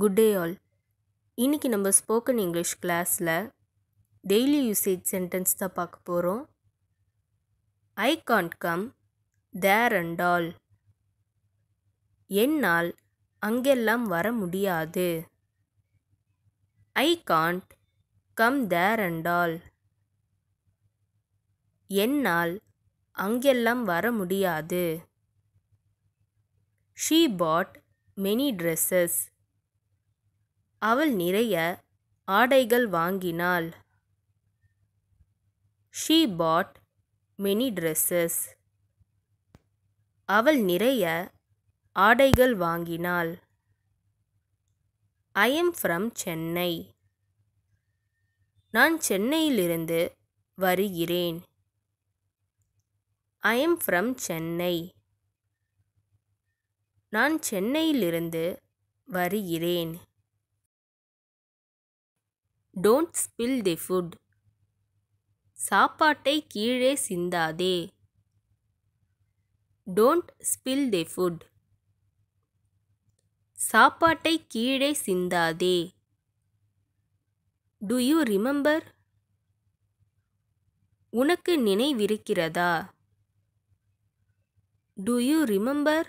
Good day all இன்றைக்கி நம்ம spoken English கிளாஸில் டெய்லி யூசேஜ் சென்டென்ஸ் தான் பார்க்க போகிறோம் I can't come there and all என்னால் அங்கெல்லாம் வர முடியாது I can't come there and all என்னால் அங்கெல்லாம் வர முடியாது ஷீ பாட் மெனி ட்ரெஸ்ஸஸ் அவள் நிறைய ஆடைகள் வாங்கினாள் ஷீ பாட் மெனி ட்ரெஸ்ஸஸ் அவள் நிறைய ஆடைகள் வாங்கினாள் ஐ எம் ஃப்ரம் சென்னை நான் சென்னையிலிருந்து வருகிறேன் ஐ எம் ஃப்ரம் சென்னை நான் சென்னையிலிருந்து வருகிறேன் டோன்ட் ஸ்பில் தி ஃபுட் சாப்பாட்டை கீழே சிந்தாதே டோன்ட் ஸ்பில் தி ஃபுட் சாப்பாட்டை கீழே சிந்தாதே டு யூ ரிமெம்பர் உனக்கு நினைவிருக்கிறதா டு யூ ரிமெம்பர்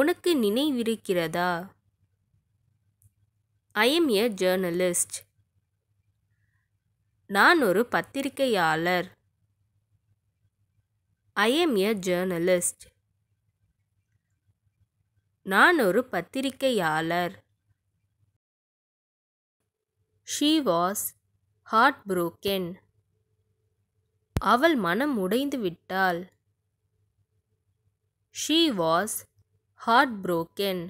உனக்கு நினைவிருக்கிறதா ஐ எம் ஏ ஜேர்னலிஸ்ட் நான் ஒரு பத்திரிகையாளர் ஐ எம் ஏ ஜேர்னலிஸ்ட் நான் ஒரு பத்திரிகையாளர் ஷீ வாஸ் ஹார்ட் புரோக்கன் அவள் மனம் உடைந்து விட்டாள் ஷீ வாஸ் ஹார்ட் புரோக்கன்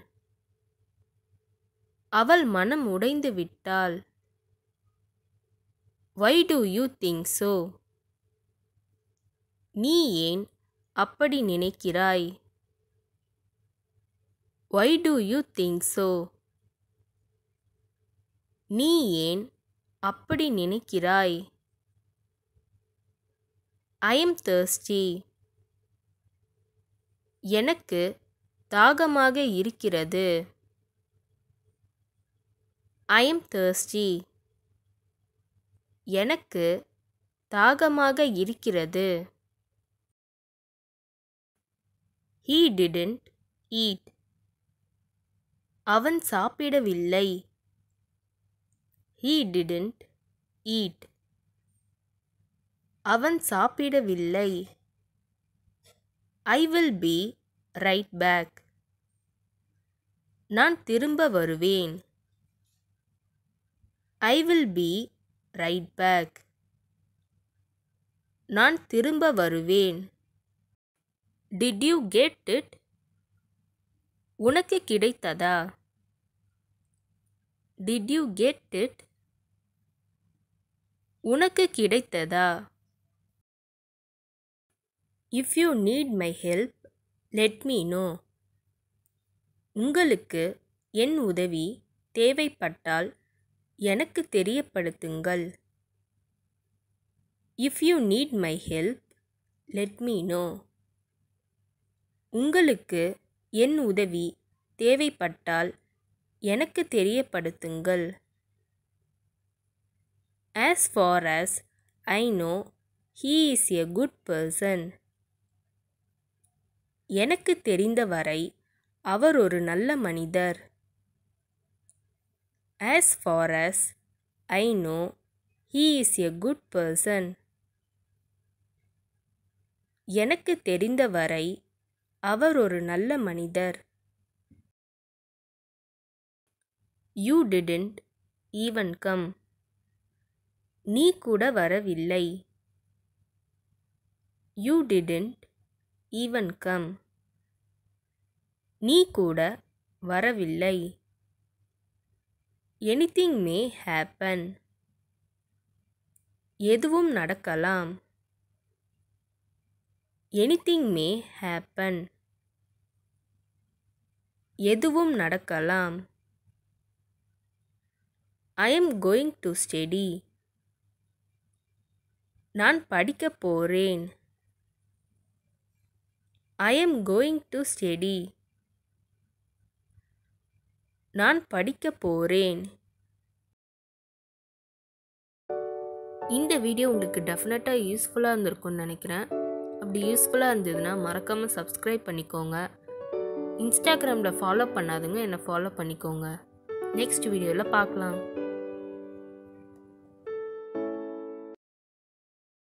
அவள் மனம் உடைந்து விட்டாள் why do you think so நீ ஏன் அப்படி நினைக்கிறாய் why do you think so நீ ஏன் அப்படி நினைக்கிறாய் ஐஎம் தேர்ஸ்டி எனக்கு தாகமாக இருக்கிறது ஐ எம் தேர்ஸ்டி எனக்கு தாகமாக இருக்கிறது ஹீ டிடன்ட் ஈட் அவன் சாப்பிடவில்லை ஹீ டிடன்ட் ஈட் அவன் சாப்பிடவில்லை I will be right back நான் திரும்ப வருவேன் I will be right back நான் திரும்ப வருவேன் டிட் யூ கெட் இட் உனக்கு கிடைத்ததா டிட் யூ கெட் இட் உனக்கு கிடைத்ததா if you need my help let me know உங்களுக்கு என் உதவி தேவைப்பட்டால் எனக்கு தெரியப்படுத்துங்கள் if you need my help let me know உங்களுக்கு என் உதவி தேவைப்பட்டால் எனக்கு தெரியப்படுத்துங்கள் as far as I know he is a good person எனக்கு தெரிந்தவரை அவர் ஒரு நல்ல மனிதர் As far as I know, he is a good person. எனக்கு தெரிந்தவரை அவர் ஒரு நல்ல மனிதர் யூ டிடன்ட் ஈவன் கம் நீ கூட வரவில்லை யூ டிடன்ட் ஈவன் கம் நீ கூட வரவில்லை எனிதிங் மே ஹேப்பன் எதுவும் நடக்கலாம் எனிதிங் மே ஹேப்பன் எதுவும் நடக்கலாம் I am going to study நான் படிக்கப் போகிறேன் I am going to study நான் படிக்க போகிறேன் இந்த வீடியோ உங்களுக்கு டெஃபினட்டாக யூஸ்ஃபுல்லாக இருந்திருக்கும்னு நினைக்கிறேன் அப்படி யூஸ்ஃபுல்லாக இருந்ததுன்னா மறக்காமல் சப்ஸ்கிரைப் பண்ணிக்கோங்க இன்ஸ்டாகிராமில் ஃபாலோ பண்ணாதுங்க என்னை ஃபாலோ பண்ணிக்கோங்க நெக்ஸ்ட் வீடியோவில் பார்க்கலாம்